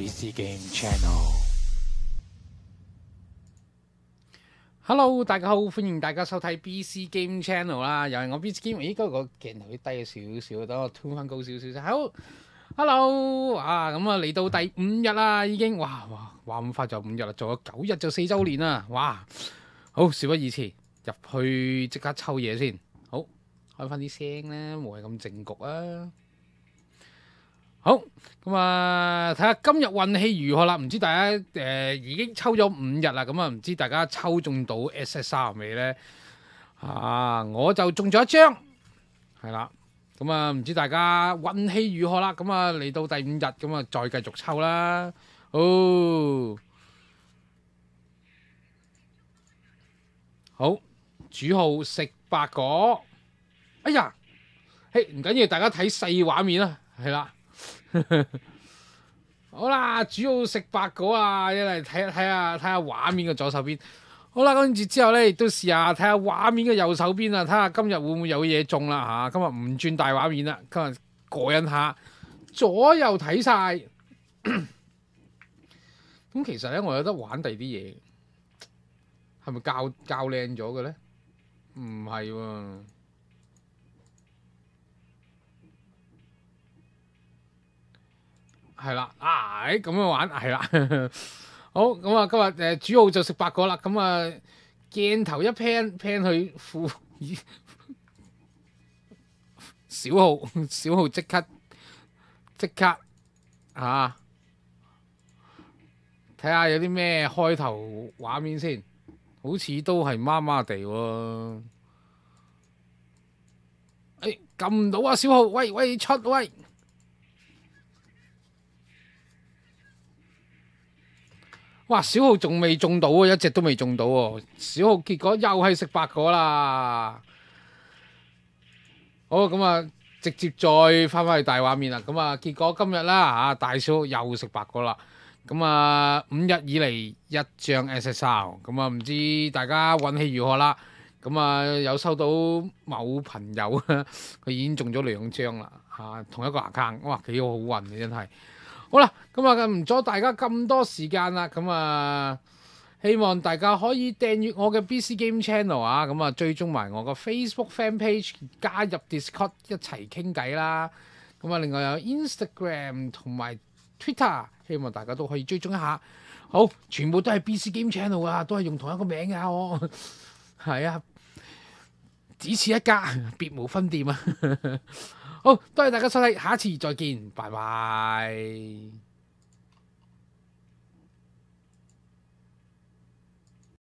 BC Game Channel，Hello，大家好，欢迎大家收睇 BC Game Channel 啦。又系我 BC Game，咦，今日个镜头低咗少少，等我 t u n 翻高少少先。好，Hello，啊，咁啊嚟到第五日啦，已经，哇哇，话唔快就五日啦，做咗九日就四周年啦，哇，好，事不宜迟，入去即刻抽嘢先。好，开翻啲声咧，冇系咁静局啊。好咁啊！睇下今日運氣如何啦？唔知大家誒已經抽咗五日啦，咁啊唔知大家抽中到 SS R 未呢？咧我就中咗一張，系啦。咁啊唔知大家運氣如何啦？咁啊嚟到第五日咁啊，再繼續抽啦。哦，好，主號食八果。哎呀，嘿，唔緊要，大家睇細畫面啦，系啦。好啦，主要食白果啊，一嚟睇睇下，睇下画面嘅左手边。好啦，跟住之后咧，都试下睇下画面嘅右手边啊，睇下今日会唔会有嘢中啦吓。今日唔转大画面啦，今日过瘾下左右睇晒。咁其实咧，我有得玩第啲嘢，系咪教教靓咗嘅咧？唔系喎。系啦，啊，咁样玩，系啦，好咁啊！今日诶主号就食八个啦，咁啊镜头一 pan pan 去副小号，小号即刻即刻啊！睇下有啲咩开头画面先，好似都系麻麻地喎。揿唔到啊，小号，喂喂出喂！哇！小浩仲未中到喎，一隻都未中到喎。小浩結果又係食白果啦。好咁啊，直接再翻返去大畫面啦。咁啊，結果今日啦嚇，大少又食白果啦。咁啊，五日以嚟一張 SSR。咁啊，唔知大家運氣如何啦。咁啊，有收到某朋友佢已經中咗兩張啦。嚇，同一個 account 哇，幾好運嘅真係。好啦，咁啊唔阻大家咁多時間啦，咁啊希望大家可以訂阅我嘅 BC Game Channel 啊，咁啊追蹤埋我個 Facebook Fan Page，加入 Discord 一齊傾偈啦，咁啊另外有 Instagram 同埋 Twitter，希望大家都可以追蹤一下。好，全部都係 BC Game Channel 啊，都係用同一個名嘅我，係啊，只此一家，別無分店啊。好，多謝大家收睇，下一次再見，拜拜。